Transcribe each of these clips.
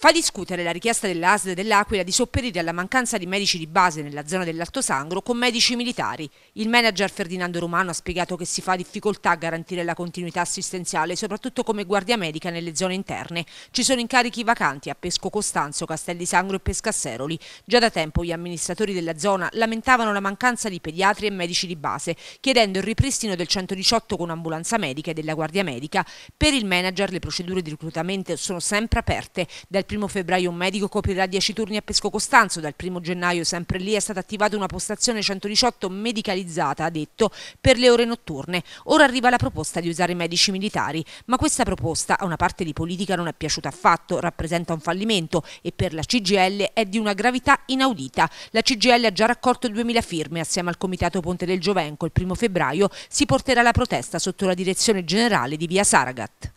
fa discutere la richiesta dell'ASD dell'Aquila di sopperire alla mancanza di medici di base nella zona dell'Alto Sangro con medici militari. Il manager Ferdinando Romano ha spiegato che si fa difficoltà a garantire la continuità assistenziale, soprattutto come guardia medica nelle zone interne. Ci sono incarichi vacanti a Pesco Costanzo, Castelli Sangro e Pescasseroli. Già da tempo gli amministratori della zona lamentavano la mancanza di pediatri e medici di base, chiedendo il ripristino del 118 con ambulanza medica e della guardia medica. Per il manager le procedure di reclutamento sono sempre aperte. Dal 1 febbraio un medico coprirà 10 turni a Pesco Costanzo, dal 1 gennaio sempre lì è stata attivata una postazione 118 medicalizzata, ha detto, per le ore notturne. Ora arriva la proposta di usare medici militari, ma questa proposta a una parte di politica non è piaciuta affatto, rappresenta un fallimento e per la CGL è di una gravità inaudita. La CGL ha già raccolto 2000 firme assieme al Comitato Ponte del Giovenco. Il 1 febbraio si porterà la protesta sotto la direzione generale di Via Saragat.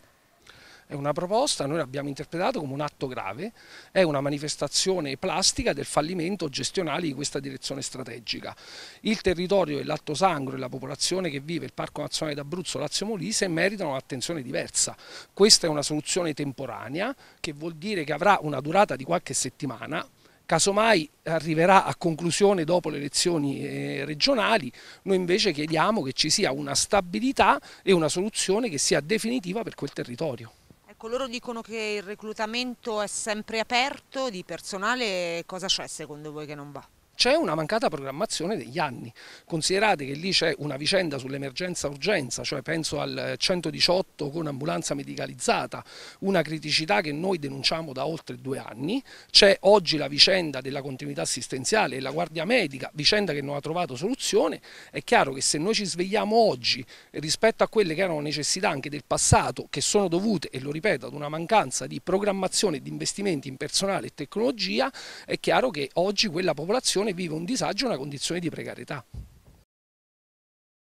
È una proposta, noi l'abbiamo interpretato come un atto grave, è una manifestazione plastica del fallimento gestionale di questa direzione strategica. Il territorio e l'Alto Sangro e la popolazione che vive il Parco Nazionale d'Abruzzo Lazio Molise meritano un'attenzione diversa. Questa è una soluzione temporanea che vuol dire che avrà una durata di qualche settimana, casomai arriverà a conclusione dopo le elezioni eh, regionali, noi invece chiediamo che ci sia una stabilità e una soluzione che sia definitiva per quel territorio. Coloro dicono che il reclutamento è sempre aperto di personale, cosa c'è secondo voi che non va? c'è una mancata programmazione degli anni. Considerate che lì c'è una vicenda sull'emergenza-urgenza, cioè penso al 118 con ambulanza medicalizzata, una criticità che noi denunciamo da oltre due anni, c'è oggi la vicenda della continuità assistenziale e la guardia medica, vicenda che non ha trovato soluzione, è chiaro che se noi ci svegliamo oggi rispetto a quelle che erano necessità anche del passato, che sono dovute, e lo ripeto, ad una mancanza di programmazione e di investimenti in personale e tecnologia, è chiaro che oggi quella popolazione vive un disagio, una condizione di precarietà.